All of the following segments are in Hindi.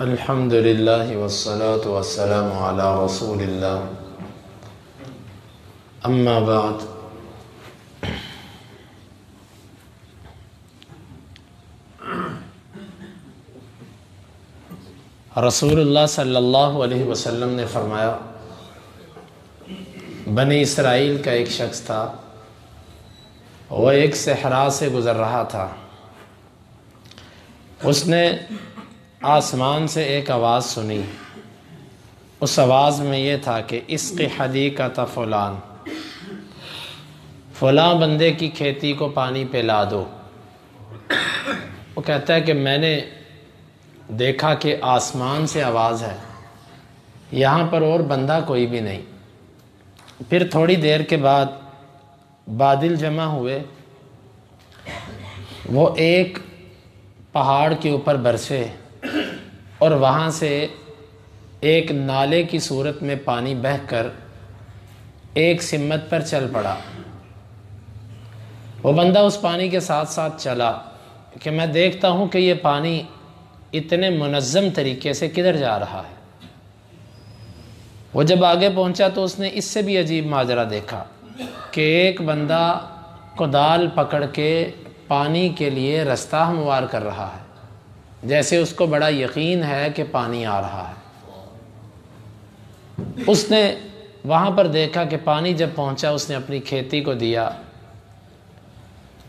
الحمد لله والصلاة والسلام على رسول الله أما بعد रसूलुल्लाह सल्लल्लाहु अलैहि वसल्लम ने फरमाया बने इसराइल का एक शख्स था वह एक सहरा से गुज़र रहा था उसने आसमान से एक आवाज़ सुनी उस आवाज़ में ये था कि इसक हदी का था फ़लान फलां बंदे की खेती को पानी पिला दो वो कहता है कि मैंने देखा कि आसमान से आवाज़ है यहाँ पर और बंदा कोई भी नहीं फिर थोड़ी देर के बाद बादल जमा हुए वो एक पहाड़ के ऊपर बरसे और वहाँ से एक नाले की सूरत में पानी बहकर एक सिमत पर चल पड़ा वो बंदा उस पानी के साथ साथ चला कि मैं देखता हूँ कि ये पानी इतने मनज़म तरीके से किधर जा रहा है वो जब आगे पहुँचा तो उसने इससे भी अजीब माजरा देखा कि एक बंदा कुदाल पकड़ के पानी के लिए रास्ता हमवार कर रहा है जैसे उसको बड़ा यकीन है कि पानी आ रहा है उसने वहाँ पर देखा कि पानी जब पहुँचा उसने अपनी खेती को दिया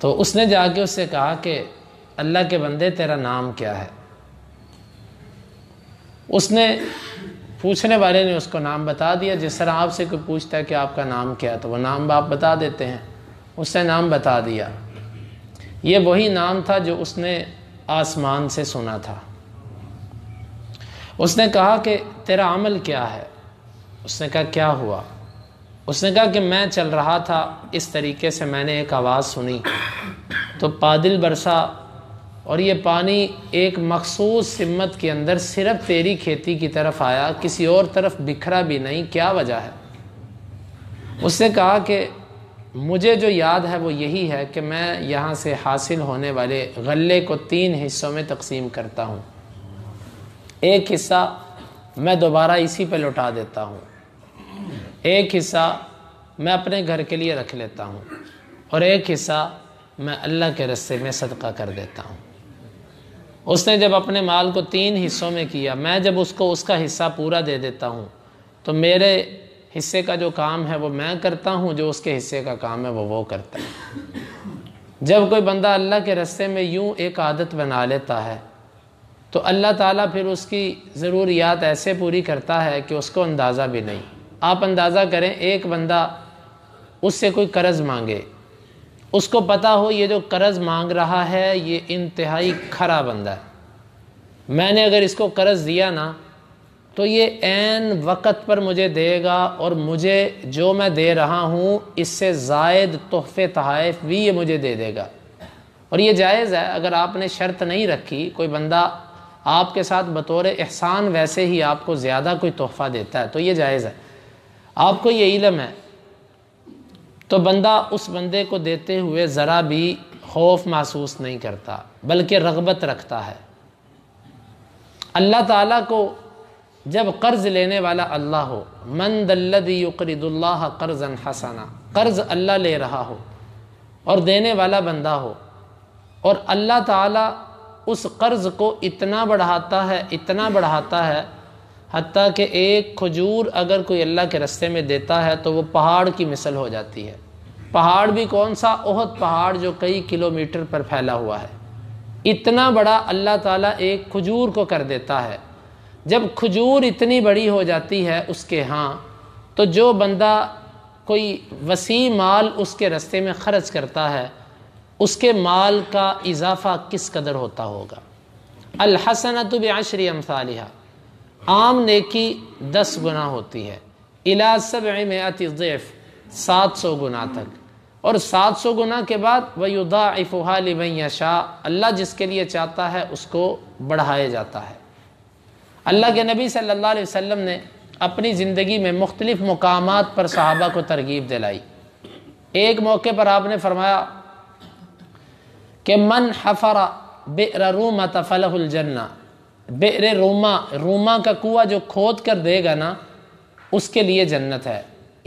तो उसने जाके उससे कहा कि अल्लाह के बंदे तेरा नाम क्या है उसने पूछने वाले ने उसको नाम बता दिया जिस तरह आपसे कोई पूछता है कि आपका नाम क्या है तो वो नाम आप बता देते हैं उसने नाम बता दिया ये वही नाम था जो उसने आसमान से सुना था उसने कहा कि तेरा अमल क्या है उसने कहा क्या हुआ उसने कहा कि मैं चल रहा था इस तरीके से मैंने एक आवाज़ सुनी तो पादिल बरसा और ये पानी एक मखसूस सिमत के अंदर सिर्फ तेरी खेती की तरफ आया किसी और तरफ बिखरा भी नहीं क्या वजह है उसने कहा कि मुझे जो याद है वो यही है कि मैं यहाँ से हासिल होने वाले गले को तीन हिस्सों में तकसीम करता हूँ एक हिस्सा मैं दोबारा इसी पे लौटा देता हूँ एक हिस्सा मैं अपने घर के लिए रख लेता हूँ और एक हिस्सा मैं अल्लाह के रस्ते में सदका कर देता हूँ उसने जब अपने माल को तीन हिस्सों में किया मैं जब उसको उसका हिस्सा पूरा दे देता हूँ तो मेरे हिस्से का जो काम है वो मैं करता हूँ जो उसके हिस्से का काम है वो वो करता है जब कोई बंदा अल्लाह के रस्ते में यूँ एक आदत बना लेता है तो अल्लाह ताला फिर उसकी ज़रूरियात ऐसे पूरी करता है कि उसको अंदाज़ा भी नहीं आप अंदाज़ा करें एक बंदा उससे कोई कर्ज़ मांगे उसको पता हो ये जो कर्ज़ मांग रहा है ये इंतहाई खरा बंदा है मैंने अगर इसको कर्ज़ दिया ना तो ये एन वक़्त पर मुझे देगा और मुझे जो मैं दे रहा हूँ इससे जायद तोहफ़े तहफ़ भी ये मुझे दे देगा और ये जायज़ है अगर आपने शर्त नहीं रखी कोई बंदा आपके साथ बतौर एहसान वैसे ही आपको ज़्यादा कोई तोहफ़ा देता है तो ये जायज़ है आपको ये इलम है तो बंदा उस बंदे को देते हुए ज़रा भी खौफ महसूस नहीं करता बल्कि रगबत रखता है अल्लाह ताला को जब कर्ज़ लेने वाला अल्लाह हो मन कर्ज़न हसाना कर्ज़ अल्लाह ले रहा हो और देने वाला बंदा हो और अल्लाह ताला उस कर्ज़ को इतना बढ़ाता है इतना बढ़ाता है हती कि एक खजूर अगर कोई अल्लाह के रस्ते में देता है तो वो पहाड़ की मिसल हो जाती है पहाड़ भी कौन सा ओहद पहाड़ जो कई किलोमीटर पर फैला हुआ है इतना बड़ा अल्लाह ताला एक खजूर को कर देता है जब खजूर इतनी बड़ी हो जाती है उसके यहाँ तो जो बंदा कोई वसी माल उसके रस्ते में ख़र्च करता है उसके माल का इजाफ़ा किस कदर होता होगा अलहसन तो बेआशरी अमसालिहा आम नेकी दस गुना होती है इलाज सब अतिफ़ सात सौ गुना तक और सात सौ गुना के बाद वयुदाफ़ाल वैया शाह अल्लाह जिसके लिए चाहता है उसको बढ़ाया जाता है अल्लाह के नबी सल्लल्लाहु अलैहि वसल्लम ने अपनी ज़िंदगी में मुख्तलिफ़ मकाम पर सहाबा को तरगीब दिलाई एक मौके पर आपने फरमाया कि मन हफरा बेर रूमा तफलजन्ना बेर रूमा रूमा का कुआ जो खोद कर देगा ना उसके लिए जन्नत है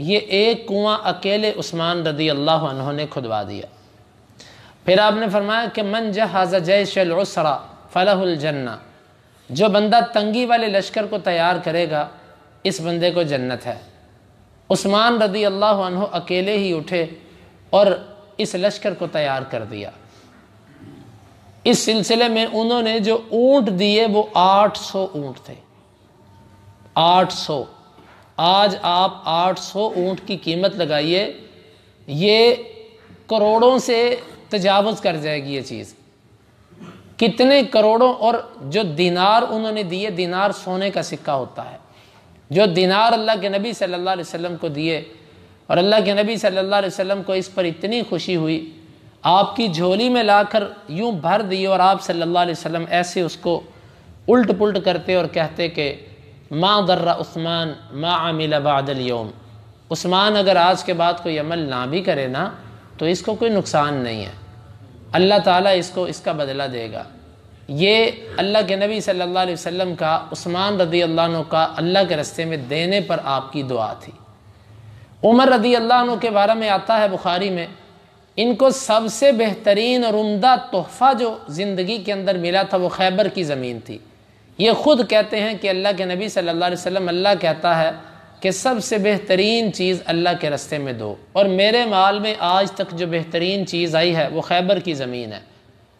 ये एक कुआँ अकेले उस्मान रदी अल्लाह ने खुदवा दिया फिर आपने फरमाया कि मन जहाज़ा जय शलसरा फ़लहुलजन्ना जो बंदा तंगी वाले लश्कर को तैयार करेगा इस बंदे को जन्नत है उस्मान रदी अल्लाह अनहु अकेले ही उठे और इस लश्कर को तैयार कर दिया इस सिलसिले में उन्होंने जो ऊँट दिए वो 800 ऊँट थे 800 आज आप 800 ऊँट की कीमत लगाइए ये करोड़ों से तजावज़ कर जाएगी ये चीज़ कितने करोड़ों और जो दिनार उन्होंने दिए दिनार सोने का सिक्का होता है जो दिनार अल्लाह के नबी सल्लल्लाहु अलैहि वसल्लम को दिए और अल्लाह के नबी सल्लल्लाहु अलैहि वसल्लम को इस पर इतनी खुशी हुई आपकी झोली में लाकर यूं भर दिए और आप सल्ला वसम ऐसे उसको उल्ट पुल्ट करते और कहते कि माँ दर्रा उस्मान माँ आमिल बादल योम उस्मान अगर आज के बाद कोई अमल ना भी करे ना तो इसको कोई नुकसान नहीं है अल्लाह ताला इसको इसका बदला देगा ये अल्लाह के नबी सल्लल्लाहु अलैहि वसल्लम का उस्मान रदी अल्लाह का अल्लाह के रस्ते में देने पर आपकी दुआ थी उमर रदी अल्लाह के बारे में आता है बुखारी में इनको सबसे बेहतरीन और उमदा तोहफ़ा जो ज़िंदगी के अंदर मिला था वो खैबर की ज़मीन थी ये ख़ुद कहते हैं कि अल्लाह के नबी सल्लल्लाहु अलैहि वसल्लम अल्लाह कहता है कि सबसे बेहतरीन चीज़ अल्लाह के रस्ते में दो और मेरे माल में आज तक जो बेहतरीन चीज़ आई है वो खैबर की ज़मीन है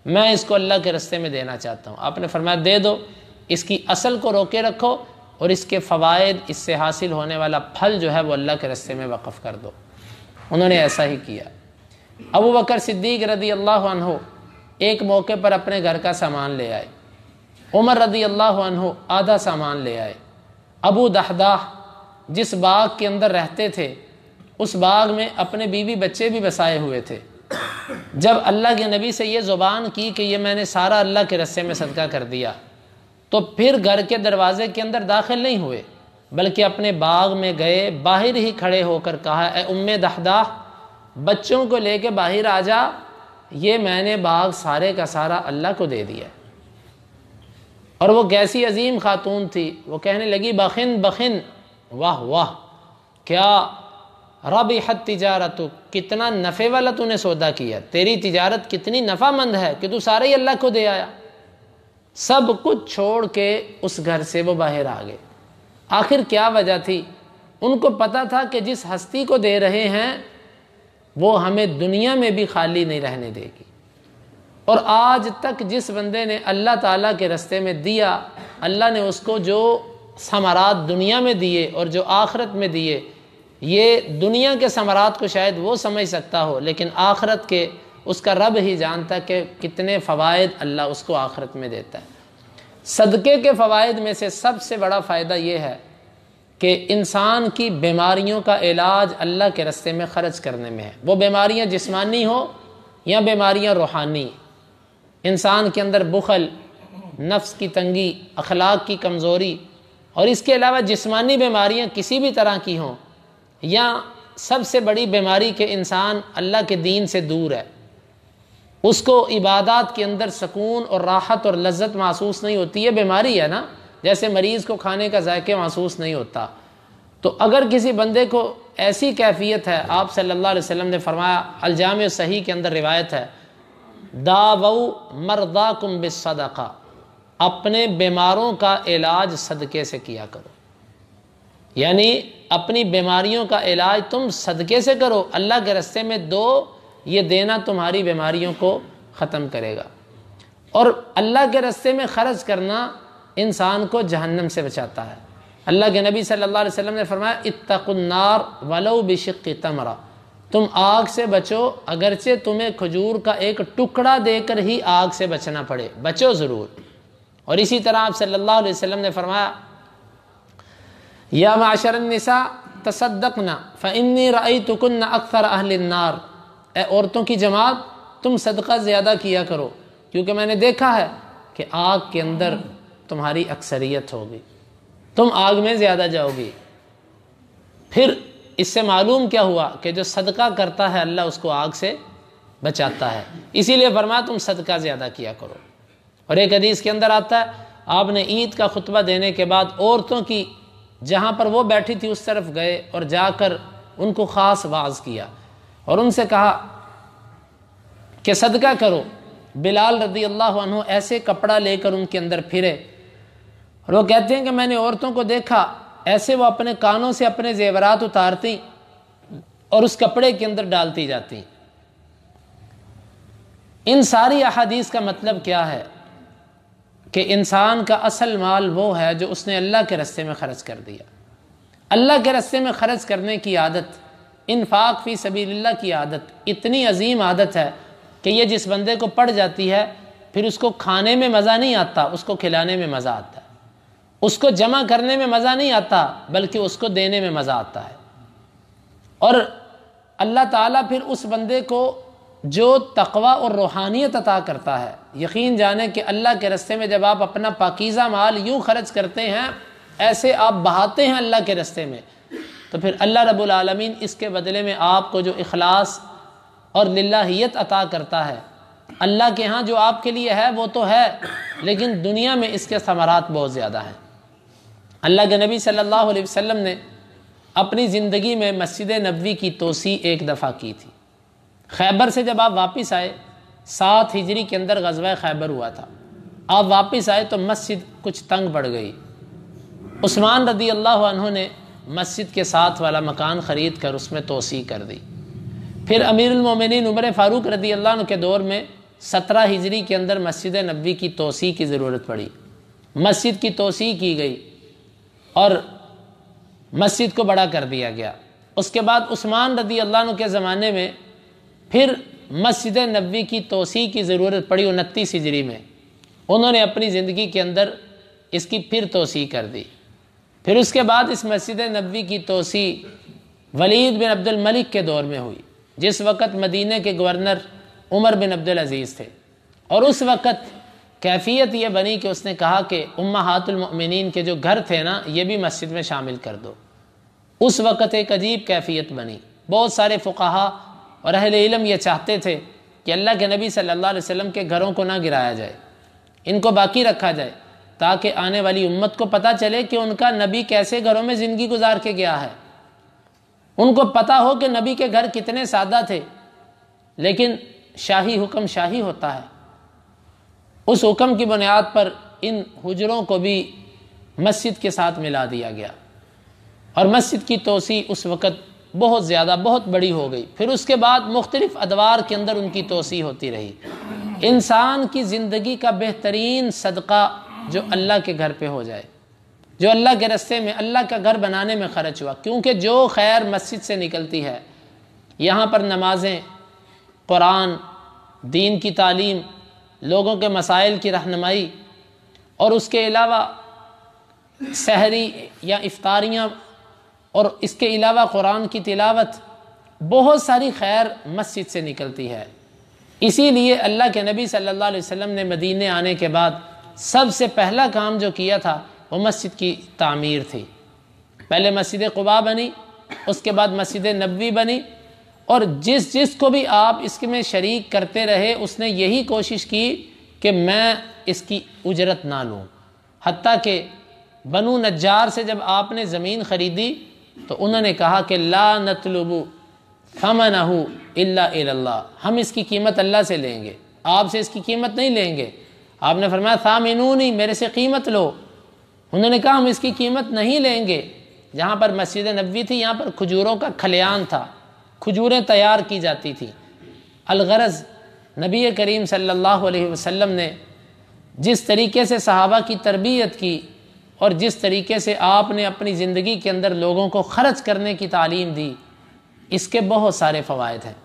मैं इसको अल्लाह के रस्ते में देना चाहता हूँ आपने फरमाया दे दो इसकी असल को रोके रखो और इसके फ़वाद इससे हासिल होने वाला फल जो है वो अल्लाह के रस्ते में वक़ कर दो उन्होंने ऐसा ही किया अबू बकर सिद्दीक रदी अल्लाह एक मौके पर अपने घर का सामान ले आए उमर रदी अल्लाह आधा सामान ले आए अबू दहदाह जिस बाग के अंदर रहते थे उस बाग में अपने बीवी बच्चे भी बसाए हुए थे जब अल्लाह के नबी से ये ज़ुबान की कि ये मैंने सारा अल्लाह के रस्से में सदका कर दिया तो फिर घर के दरवाज़े के अंदर दाखिल नहीं हुए बल्कि अपने बाग में गए बाहर ही खड़े होकर कहा ए उम दहदा बच्चों को लेके बाहर आ जा ये मैंने बाग सारे का सारा अल्लाह को दे दिया और वो कैसी अजीम खातून थी वो कहने लगी बखिन बखिन वाह वाह क्या रब हद तजारत कितना नफ़े वाला तूने सौदा किया तेरी तजारत कितनी नफ़ामंद है कि तू सारे ही अल्लाह को दे आया सब कुछ छोड़ के उस घर से वो बाहर आ गए आखिर क्या वजह थी उनको पता था कि जिस हस्ती को दे रहे हैं वो हमें दुनिया में भी खाली नहीं रहने देगी और आज तक जिस बंदे ने अल्लाह ताला के रस्ते में दिया अल्लाह ने उसको जो समारात दुनिया में दिए और जो आखरत में दिए ये दुनिया के समारात को शायद वो समझ सकता हो लेकिन आखरत के उसका रब ही जानता कि कितने फ़वाद अल्लाह उसको आखरत में देता है सदक़े के फ़वाद में से सबसे बड़ा फ़ायदा ये है कि इंसान की बीमारियों का इलाज अल्लाह के रस्ते में ख़र्च करने में है वो बीमारियाँ जिसमानी हो या बीमारियाँ रूहानी इंसान के अंदर बुखल नफ्स की तंगी अखलाक की कमज़ोरी और इसके अलावा जिस्मानी बीमारियाँ किसी भी तरह की हों या सबसे बड़ी बीमारी के इंसान अल्लाह के दीन से दूर है उसको इबादत के अंदर सुकून और राहत और लज्जत महसूस नहीं होती है बीमारी है ना जैसे मरीज़ को खाने का जायके महसूस नहीं होता तो अगर किसी बंदे को ऐसी कैफियत है आप सल्लल्लाहु अलैहि वसल्लम ने फरमाया अलजाम सही के अंदर रिवायत है दावऊ मरदा कुम बिसदका अपने बीमारों का इलाज सदक़े से किया करो यानी अपनी बीमारियों का इलाज तुम सदक़े से करो अल्लाह के रस्ते में दो ये देना तुम्हारी बीमारियों को ख़त्म करेगा और अल्लाह के रस्ते में ख़र्च करना इंसान को जहन्नम से बचाता है अल्लाह के नबी सल्लल्लाहु अलैहि वसल्लम ने फरमाया इतकुन्नार वलो बिशक तमरा तुम आग से बचो अगरचे तुम्हें खजूर का एक टुकड़ा देकर ही आग से बचना पड़े बचो ज़रूर और इसी तरह आप सल्लल्लाहु अलैहि वसल्लम ने फरमाया या तसदक तसदकना फ़िनी रई तुकन अक्सर अहलनार ए औरतों की जमात तुम सदका ज़्यादा किया करो क्योंकि मैंने देखा है कि आग के अंदर तुम्हारी अक्सरियत होगी तुम आग में ज़्यादा जाओगी फिर इससे मालूम क्या हुआ कि जो सदका करता है अल्लाह उसको आग से बचाता है इसीलिए फरमा तुम सदका ज़्यादा किया करो और एक हदीस के अंदर आता है आपने ईद का खुतबा देने के बाद औरतों की जहाँ पर वो बैठी थी उस तरफ गए और जाकर उनको ख़ास वाज किया और उनसे कहा कि सदका करो बिलाल रदी अल्लाह ऐसे कपड़ा लेकर उनके अंदर फिरे और वो कहते हैं कि मैंने औरतों को देखा ऐसे वो अपने कानों से अपने जेवरात उतारती और उस कपड़े के अंदर डालती जाती इन सारी अहादीस का मतलब क्या है कि इंसान का असल माल वो है जो उसने अल्लाह के रस्ते में ख़र्च कर दिया अल्लाह के रस्ते में ख़र्च करने की आदत फाक फ़ी सबीला की आदत इतनी अजीम आदत है कि ये जिस बंदे को पड़ जाती है फिर उसको खाने में मज़ा नहीं आता उसको खिलाने में मज़ा आता है उसको जमा करने में मज़ा नहीं आता बल्कि उसको देने में मज़ा आता है और अल्लाह ताला फिर उस बंदे को जो तकवा और रूहानियत अता करता है यकीन जाने कि अल्लाह के रस्ते में जब आप अपना पाकिज़ा माल यूँ खर्च करते हैं ऐसे आप बहाते हैं अल्लाह के रस्ते में तो फिर अल्लाह रब्बुल आलमीन इसके बदले में आपको जो इखलास और लाहीत अता करता है अल्लाह के यहाँ जो आपके लिए है वो तो है लेकिन दुनिया में इसके समारात बहुत ज़्यादा हैं अल्लाह के नबी सल्लल्लाहु अलैहि वसल्लम ने अपनी ज़िंदगी में मस्जिद नबवी की तोसी एक दफ़ा की थी खैबर से जब आप वापस आए सात हिजरी के अंदर गजवा खैबर हुआ था आप वापस आए तो मस्जिद कुछ तंग पड़ गई उस्मान रदी अल्लाह ने मस्जिद के साथ वाला मकान ख़रीद कर उसमें तोसी कर दी फिर अमीरमिन उमर फ़ारूक रदी अल्लाह के दौर में सत्रह हिजरी के अंदर मस्जिद नबी की तोसी की ज़रूरत पड़ी मस्जिद की तोसी की गई और मस्जिद को बड़ा कर दिया गया उसके बाद उस्मान रदी अल्लाह के ज़माने में फिर मस्जिद नबी की तोसी की ज़रूरत पड़ी उनतीस हिजरी में उन्होंने अपनी ज़िंदगी के अंदर इसकी फिर तोसी कर दी फिर उसके बाद इस मस्जिद नबी की तोसी वलीद बिन अब्दुल मलिक के दौर में हुई जिस वक़्त मदीने के governor Umar bin Abdul Aziz थे और उस वक़्त कैफियत यह बनी कि उसने कहा कि उम्मा हातुलमिन के जो घर थे ना ये भी मस्जिद में शामिल कर दो उस वक़्त एक अजीब कैफियत बनी बहुत सारे फ़ुकाहा और अहल इलम ये चाहते थे कि अल्लाह के नबी सल्लल्लाहु अलैहि वसल्लम के घरों को ना गिराया जाए इनको बाकी रखा जाए ताकि आने वाली उम्मत को पता चले कि उनका नबी कैसे घरों में ज़िंदगी गुजार के गया है उनको पता हो कि नबी के घर कितने सादा थे लेकिन शाही हुक्म शाही होता है उस हुक्म की बुनियाद पर इन हजरों को भी मस्जिद के साथ मिला दिया गया और मस्जिद की तोसी उस वक़्त बहुत ज़्यादा बहुत बड़ी हो गई फिर उसके बाद मुख्तलिफ़ अदवार के अंदर उनकी तोसी होती रही इंसान की ज़िंदगी का बेहतरीन सदका जो अल्लाह के घर पर हो जाए जो अल्लाह के रस्ते में अल्लाह का घर बनाने में खर्च हुआ क्योंकि जो खैर मस्जिद से निकलती है यहाँ पर नमाजें कुरान दीन की तालीम लोगों के मसाइल की रहनमाई और उसके अलावा सहरी या इफ्तारियाँ और इसके अलावा कुरान की तिलावत बहुत सारी खैर मस्जिद से निकलती है इसीलिए अल्लाह के नबी सल्लल्लाहु अलैहि वसल्लम ने मदीने आने के बाद सबसे पहला काम जो किया था वो मस्जिद की तामीर थी पहले मस्जिद कुबा बनी उसके बाद मस्जिद नबी बनी और जिस जिस को भी आप इसमें शरीक करते रहे उसने यही कोशिश की कि मैं इसकी उजरत ना लूँ हती कि बनु नजार से जब आपने ज़मीन ख़रीदी तो उन्होंने कहा कि ला नतलबू फमन अल्ला हम इसकी कीमत अल्लाह से लेंगे आपसे इसकी कीमत नहीं लेंगे आपने फरमाया था नहीं मेरे से कीमत लो उन्होंने कहा हम इसकी कीमत नहीं लेंगे जहाँ पर मस्जिद नबी थी यहाँ पर खजूरों का खलियान था खजूरें तैयार की जाती थी अलगरज नबी करीम सल्लल्लाहु अलैहि वसल्लम ने जिस तरीके से सहाबा की तरबियत की और जिस तरीके से आपने अपनी ज़िंदगी के अंदर लोगों को खर्च करने की तालीम दी इसके बहुत सारे फ़वाद हैं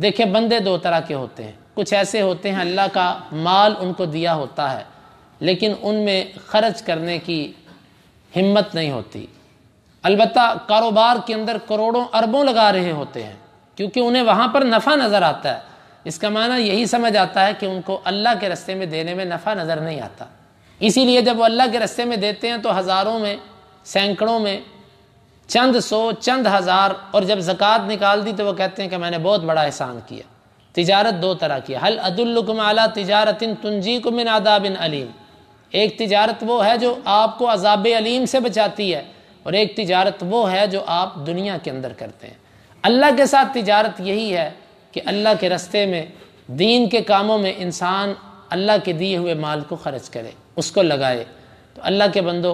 देखिए बंदे दो तरह के होते हैं कुछ ऐसे होते हैं अल्लाह का माल उनको दिया होता है लेकिन उनमें खर्च करने की हिम्मत नहीं होती अलबत् कारोबार के अंदर करोड़ों अरबों लगा रहे होते हैं क्योंकि उन्हें वहाँ पर नफ़ा नज़र आता है इसका माना यही समझ आता है कि उनको अल्लाह के रस्ते में देने में नफ़ा नज़र नहीं आता इसीलिए जब वो अल्लाह के रस्ते में देते हैं तो हज़ारों में सैकड़ों में चंद सौ चंद हज़ार और जब ज़क़़त निकाल दी तो वो कहते हैं कि मैंने बहुत बड़ा एहसान किया तिजारत दो तरह की हल अदुल्लुकम आला तिजारतिन तुंजी को मिन आदाबिन अलीम एक तिजारत वो है जो आपको अजाब अलीम से बचाती है और एक तिजारत वो है जो आप दुनिया के अंदर करते हैं अल्लाह के साथ तिजारत यही है कि अल्लाह के रस्ते में दीन के कामों में इंसान अल्लाह के दिए हुए माल को खर्च करे उसको लगाए तो अल्लाह के बंदो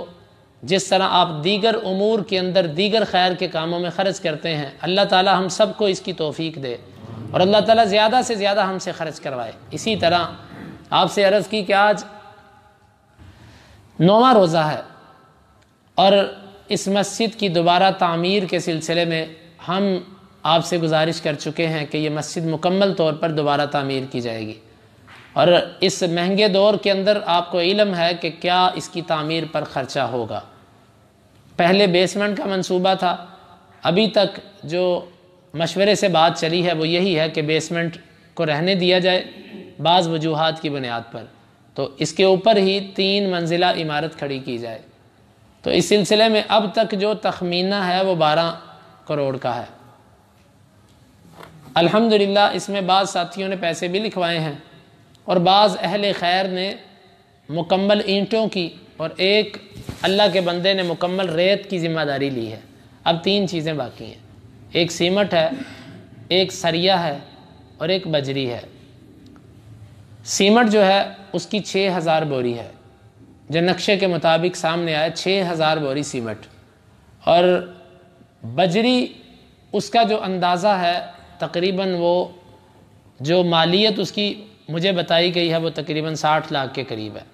जिस तरह आप दीगर उमूर के अंदर दीगर खैर के कामों में ख़र्च करते हैं अल्लाह ताला हम सबको इसकी तोफ़ी दे और अल्लाह ताला ज़्यादा से ज़्यादा हमसे ख़र्च करवाए इसी तरह आपसे अर्ज़ की कि आज नौवा रोज़ा है और इस मस्जिद की दोबारा तामीर के सिलसिले में हम आपसे गुजारिश कर चुके हैं कि ये मस्जिद मुकम्मल तौर पर दोबारा तामीर की जाएगी और इस महंगे दौर के अंदर आपको इलम है कि क्या इसकी तमीर पर ख़र्चा होगा पहले बेसमेंट का मंसूबा था अभी तक जो मशवरे से बात चली है वो यही है कि बेसमेंट को रहने दिया जाए बाज़ वजूहत की बुनियाद पर तो इसके ऊपर ही तीन मंजिला इमारत खड़ी की जाए तो इस सिलसिले में अब तक जो तखमीना है वो बारह करोड़ का है अल्हम्दुलिल्लाह इसमें बाद साथियों ने पैसे भी लिखवाए हैं और बाज़ अहल खैर ने मुकम्मल ईंटों की और एक अल्लाह के बंदे ने मुकम्मल रेत की ज़िम्मेदारी ली है अब तीन चीज़ें बाकी हैं एक सीमट है एक सरिया है और एक बजरी है सीमट जो है उसकी छः हज़ार बोरी है जो नक्शे के मुताबिक सामने आया छः हज़ार बोरी सीमट और बजरी उसका जो अंदाज़ा है तकरीबन वो जो मालियत उसकी मुझे बताई गई है वो तकरीबन साठ लाख के करीब है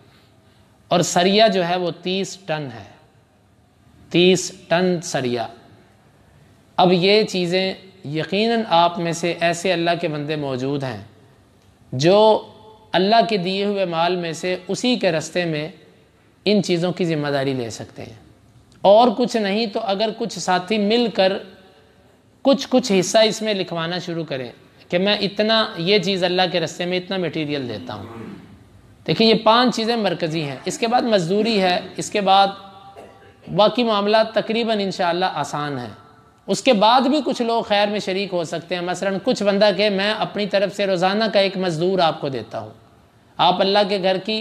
और सरिया जो है वो तीस टन है तीस टन सरिया अब ये चीज़ें यकीनन आप में से ऐसे अल्लाह के बंदे मौजूद हैं जो अल्लाह के दिए हुए माल में से उसी के रस्ते में इन चीज़ों की ज़िम्मेदारी ले सकते हैं और कुछ नहीं तो अगर कुछ साथी मिलकर कुछ कुछ हिस्सा इसमें लिखवाना शुरू करें कि मैं इतना ये चीज़ अल्लाह के रस्ते में इतना मटेरियल देता हूँ देखिए ये पांच चीज़ें मरकज़ी हैं इसके बाद मजदूरी है इसके बाद बाकी मामला तकरीबन इन आसान है उसके बाद भी कुछ लोग खैर में शरीक हो सकते हैं मसला कुछ बंदा के मैं अपनी तरफ से रोज़ाना का एक मज़दूर आपको देता हूँ आप अल्लाह के घर की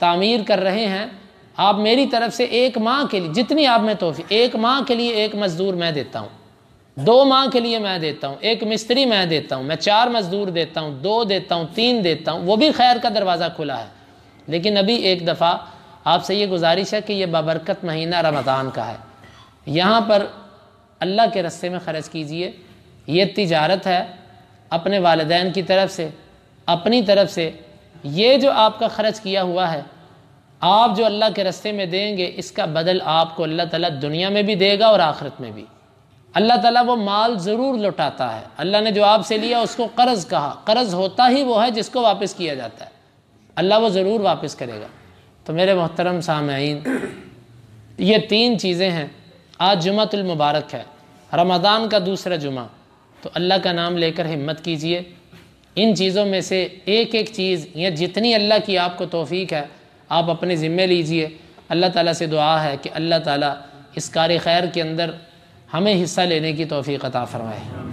तामीर कर रहे हैं आप मेरी तरफ से एक माह के लिए जितनी आप में तोहफी एक माह के लिए एक मज़दूर मैं देता हूँ दो माह के लिए मैं देता हूँ एक मिस्त्री मैं देता हूँ मैं चार मजदूर देता हूँ दो देता हूँ तीन देता हूँ वो भी खैर का दरवाज़ा खुला है लेकिन अभी एक दफ़ा आपसे ये गुजारिश है कि यह बाबरकत महीना रमज़ान का है यहाँ पर अल्लाह के रस्ते में ख़र्च कीजिए ये तिजारत है अपने वालदेन की तरफ से अपनी तरफ से ये जो आपका ख़र्च किया हुआ है आप जो अल्लाह के रस्ते में देंगे इसका बदल आपको अल्लाह ताला दुनिया में भी देगा और आखिरत में भी अल्लाह ताला वो माल ज़रूर लौटाता है अल्लाह ने जो आपसे लिया उसको कर्ज़ कहा कर्ज़ होता ही वो है जिसको वापस किया जाता है अल्लाह वो ज़रूर वापस करेगा तो मेरे मोहतरम सामीन ये तीन चीज़ें हैं आज जुमतुलमबारक है रमज़ान का दूसरा जुमा तो अल्लाह का नाम लेकर हिम्मत कीजिए इन चीज़ों में से एक एक चीज़ या जितनी अल्लाह की आपको तोफ़ी है आप अपने ज़िम्मे लीजिए अल्लाह ताला से दुआ है कि अल्लाह ताला इस कार खैर के अंदर हमें हिस्सा लेने की तोफ़ी अता फ़रमाए